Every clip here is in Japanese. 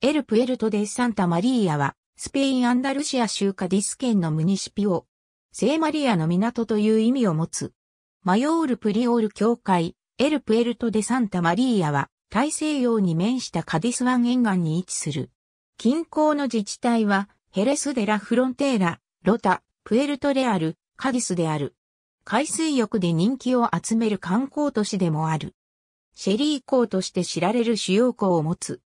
エルプエルトデ・サンタ・マリーアは、スペイン・アンダルシア州カディス県のムニシピオ、聖マリアの港という意味を持つ。マヨール・プリオール教会、エルプエルトデ・サンタ・マリーアは、大西洋に面したカディス湾沿岸に位置する。近郊の自治体は、ヘレス・デラ・フロンテーラ、ロタ、プエルトレアル、カディスである。海水浴で人気を集める観光都市でもある。シェリー港として知られる主要港を持つ。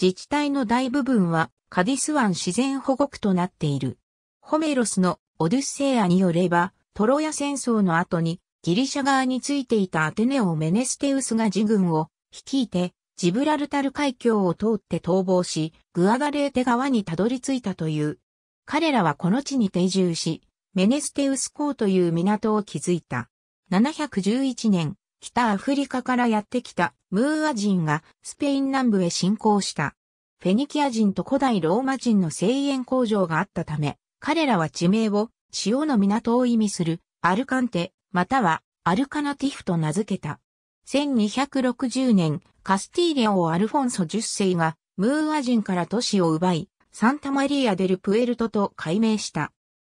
自治体の大部分はカディス湾自然保護区となっている。ホメロスのオデュッセイアによれば、トロヤ戦争の後にギリシャ側についていたアテネオ・メネステウスが自軍を率いてジブラルタル海峡を通って逃亡し、グアガレーテ側にたどり着いたという。彼らはこの地に定住し、メネステウス港という港を築いた。711年、北アフリカからやってきたムーア人がスペイン南部へ侵攻した。フェニキア人と古代ローマ人の製塩工場があったため、彼らは地名を塩の港を意味するアルカンテ、またはアルカナティフと名付けた。1260年、カスティーリア王アルフォンソ10世がムーア人から都市を奪い、サンタマリア・デル・プエルトと改名した。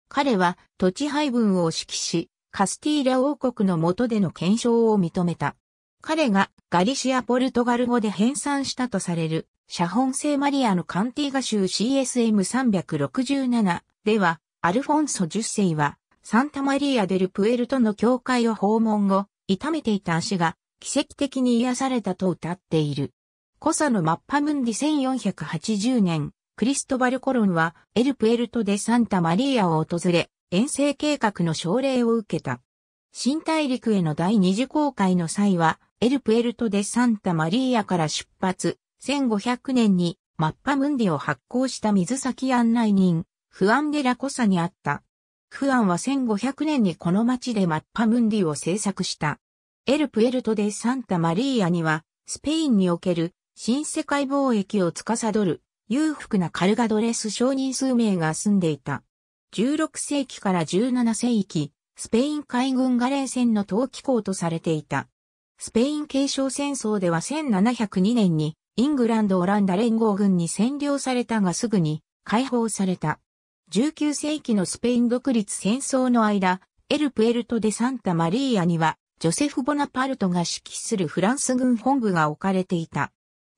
彼は土地配分を指揮し、カスティーリア王国の下での検証を認めた。彼がガリシア・ポルトガル語で編纂したとされる、写本聖マリアのカンティガ州 CSM367 では、アルフォンソ10世は、サンタマリア・デル・プエルトの教会を訪問後、痛めていた足が奇跡的に癒されたと歌っている。コサのマッパムンディ1480年、クリストバル・コロンはエル・プエルトでサンタマリアを訪れ、遠征計画の奨励を受けた。新大陸への第二次航海の際は、エルプエルトデ・サンタマリーアから出発、1500年にマッパムンディを発行した水先案内人、フアンデラコサにあった。フアンは1500年にこの町でマッパムンディを制作した。エルプエルトデ・サンタマリーアには、スペインにおける新世界貿易を司る裕福なカルガドレス商人数名が住んでいた。16世紀から17世紀、スペイン海軍ガレー船の登記港とされていた。スペイン継承戦争では1702年にイングランド・オランダ連合軍に占領されたがすぐに解放された。19世紀のスペイン独立戦争の間、エルプエルトでサンタマリーアには、ジョセフ・ボナパルトが指揮するフランス軍本部が置かれていた。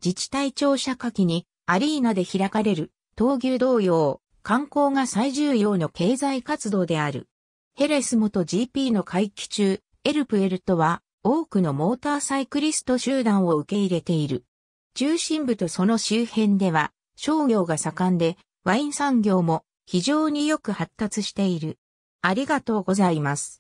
自治体庁舎下記に、アリーナで開かれる、闘牛同様、観光が最重要の経済活動である。ヘレス元 GP の会期中、エルプエルトは多くのモーターサイクリスト集団を受け入れている。中心部とその周辺では商業が盛んで、ワイン産業も非常によく発達している。ありがとうございます。